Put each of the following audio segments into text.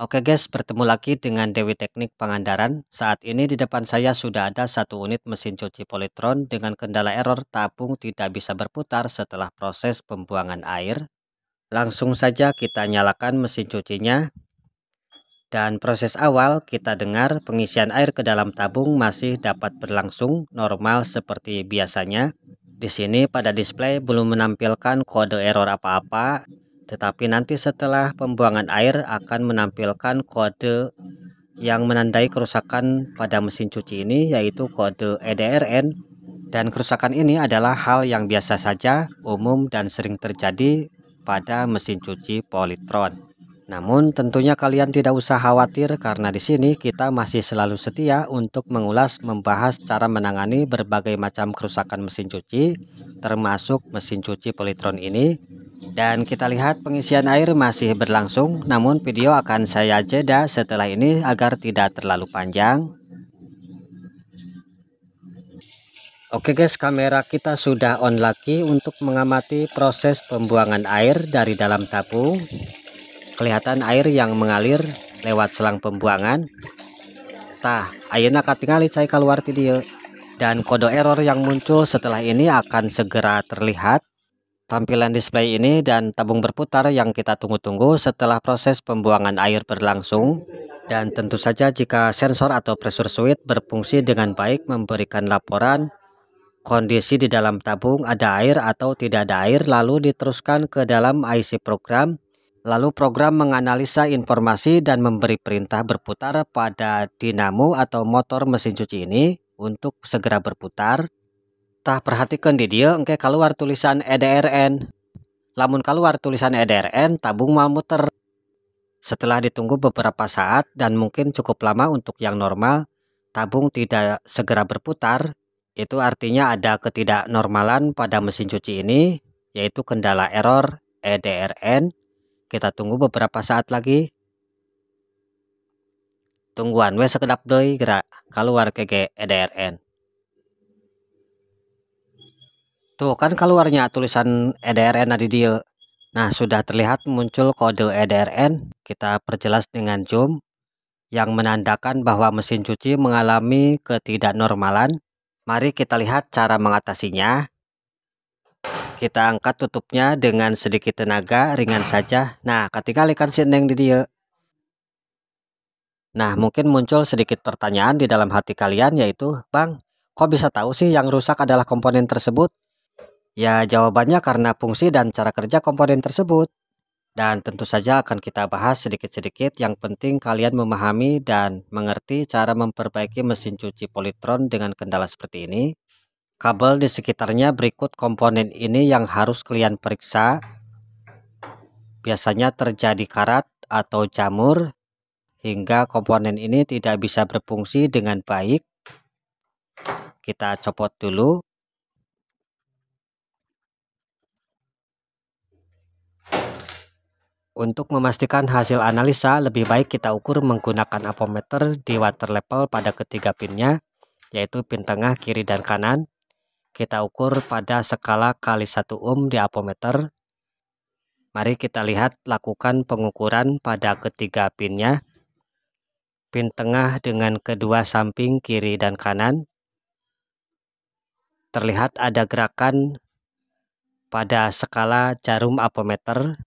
Oke guys, bertemu lagi dengan Dewi Teknik Pangandaran. Saat ini di depan saya sudah ada satu unit mesin cuci politron dengan kendala error tabung tidak bisa berputar setelah proses pembuangan air. Langsung saja kita nyalakan mesin cucinya. Dan proses awal kita dengar pengisian air ke dalam tabung masih dapat berlangsung normal seperti biasanya. Di sini pada display belum menampilkan kode error apa-apa tetapi nanti setelah pembuangan air akan menampilkan kode yang menandai kerusakan pada mesin cuci ini yaitu kode EDRN dan kerusakan ini adalah hal yang biasa saja, umum dan sering terjadi pada mesin cuci Polytron. Namun tentunya kalian tidak usah khawatir karena di sini kita masih selalu setia untuk mengulas membahas cara menangani berbagai macam kerusakan mesin cuci termasuk mesin cuci Polytron ini dan kita lihat pengisian air masih berlangsung, namun video akan saya jeda setelah ini agar tidak terlalu panjang. Oke guys, kamera kita sudah on lagi untuk mengamati proses pembuangan air dari dalam tabung. Kelihatan air yang mengalir lewat selang pembuangan. Tah, ayana katingali cai keluar video. dan kode error yang muncul setelah ini akan segera terlihat. Tampilan display ini dan tabung berputar yang kita tunggu-tunggu setelah proses pembuangan air berlangsung. Dan tentu saja jika sensor atau pressure switch berfungsi dengan baik memberikan laporan kondisi di dalam tabung ada air atau tidak ada air lalu diteruskan ke dalam IC program. Lalu program menganalisa informasi dan memberi perintah berputar pada dinamo atau motor mesin cuci ini untuk segera berputar tah perhatikan di dia engke keluar tulisan EDRN lamun keluar tulisan EDRN tabung mal muter setelah ditunggu beberapa saat dan mungkin cukup lama untuk yang normal tabung tidak segera berputar itu artinya ada ketidaknormalan pada mesin cuci ini yaitu kendala error EDRN kita tunggu beberapa saat lagi tungguan we sekedap doi gerak keluar keke EDRN Tuh kan keluarnya tulisan EDRN di dia. Nah sudah terlihat muncul kode EDRN. Kita perjelas dengan zoom yang menandakan bahwa mesin cuci mengalami ketidaknormalan. Mari kita lihat cara mengatasinya. Kita angkat tutupnya dengan sedikit tenaga, ringan saja. Nah, ketika likan sindeng di dia. Nah, mungkin muncul sedikit pertanyaan di dalam hati kalian yaitu, Bang, kok bisa tahu sih yang rusak adalah komponen tersebut? Ya jawabannya karena fungsi dan cara kerja komponen tersebut. Dan tentu saja akan kita bahas sedikit-sedikit yang penting kalian memahami dan mengerti cara memperbaiki mesin cuci politron dengan kendala seperti ini. Kabel di sekitarnya berikut komponen ini yang harus kalian periksa. Biasanya terjadi karat atau jamur hingga komponen ini tidak bisa berfungsi dengan baik. Kita copot dulu. Untuk memastikan hasil analisa, lebih baik kita ukur menggunakan apometer di water level pada ketiga pinnya, yaitu pin tengah, kiri, dan kanan. Kita ukur pada skala kali 1 ohm di apometer. Mari kita lihat lakukan pengukuran pada ketiga pinnya. Pin tengah dengan kedua samping kiri dan kanan. Terlihat ada gerakan pada skala jarum apometer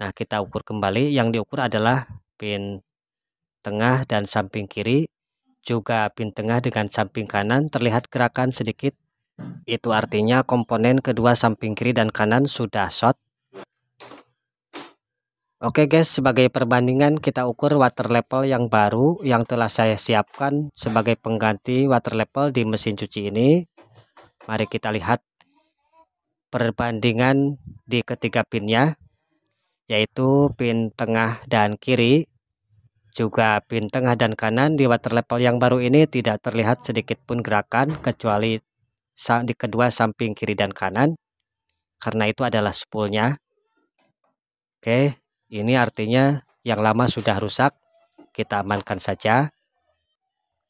Nah, kita ukur kembali. Yang diukur adalah pin tengah dan samping kiri. Juga pin tengah dengan samping kanan terlihat gerakan sedikit. Itu artinya komponen kedua samping kiri dan kanan sudah short. Oke guys, sebagai perbandingan kita ukur water level yang baru yang telah saya siapkan sebagai pengganti water level di mesin cuci ini. Mari kita lihat perbandingan di ketiga pinnya yaitu pin tengah dan kiri. Juga pin tengah dan kanan di water level yang baru ini tidak terlihat sedikit pun gerakan kecuali di kedua samping kiri dan kanan karena itu adalah spoolnya. Oke, ini artinya yang lama sudah rusak, kita amankan saja.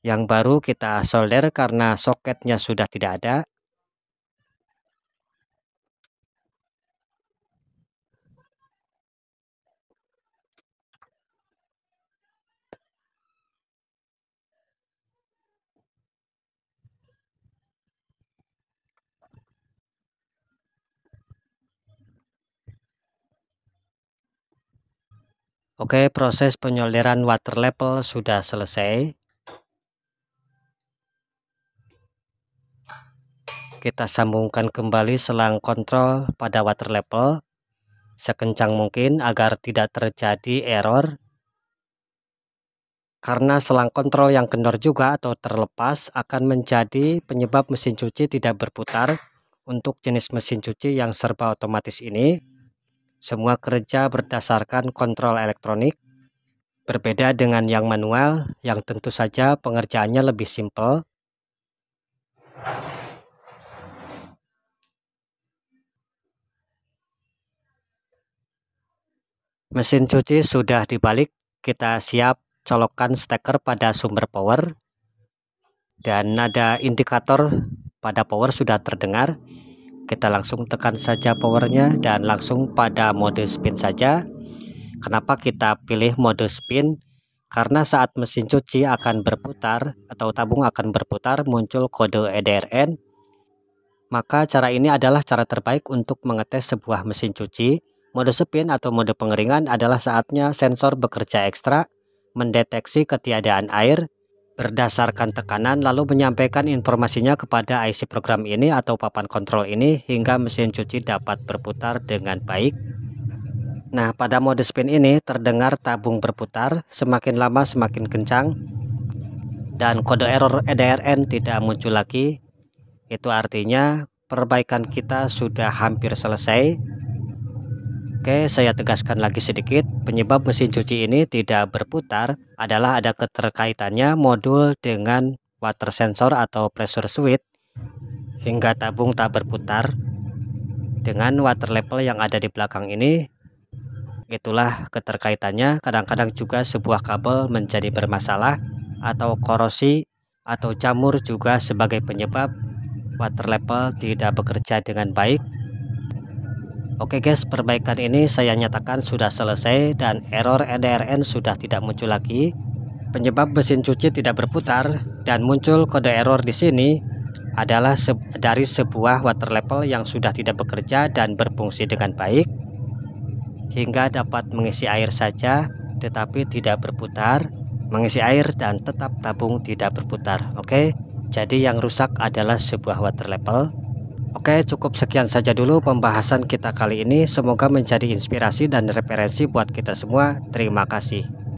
Yang baru kita solder karena soketnya sudah tidak ada. Oke, proses penyolderan water level sudah selesai. Kita sambungkan kembali selang kontrol pada water level sekencang mungkin agar tidak terjadi error. Karena selang kontrol yang kendor juga atau terlepas akan menjadi penyebab mesin cuci tidak berputar untuk jenis mesin cuci yang serba otomatis ini. Semua kerja berdasarkan kontrol elektronik, berbeda dengan yang manual yang tentu saja pengerjaannya lebih simpel. Mesin cuci sudah dibalik, kita siap colokan steker pada sumber power dan nada indikator pada power sudah terdengar kita langsung tekan saja powernya dan langsung pada mode spin saja kenapa kita pilih mode spin karena saat mesin cuci akan berputar atau tabung akan berputar muncul kode EDRN maka cara ini adalah cara terbaik untuk mengetes sebuah mesin cuci mode spin atau mode pengeringan adalah saatnya sensor bekerja ekstra mendeteksi ketiadaan air berdasarkan tekanan lalu menyampaikan informasinya kepada IC program ini atau papan kontrol ini hingga mesin cuci dapat berputar dengan baik. Nah pada mode spin ini terdengar tabung berputar semakin lama semakin kencang dan kode error EDRN tidak muncul lagi itu artinya perbaikan kita sudah hampir selesai Oke, saya tegaskan lagi sedikit, penyebab mesin cuci ini tidak berputar adalah ada keterkaitannya modul dengan water sensor atau pressure switch hingga tabung tak berputar dengan water level yang ada di belakang ini itulah keterkaitannya kadang-kadang juga sebuah kabel menjadi bermasalah atau korosi atau jamur juga sebagai penyebab water level tidak bekerja dengan baik Oke guys perbaikan ini saya nyatakan sudah selesai dan error EDRN sudah tidak muncul lagi penyebab mesin cuci tidak berputar dan muncul kode error di sini adalah dari sebuah water level yang sudah tidak bekerja dan berfungsi dengan baik hingga dapat mengisi air saja tetapi tidak berputar mengisi air dan tetap tabung tidak berputar oke jadi yang rusak adalah sebuah water level Oke cukup sekian saja dulu pembahasan kita kali ini semoga menjadi inspirasi dan referensi buat kita semua terima kasih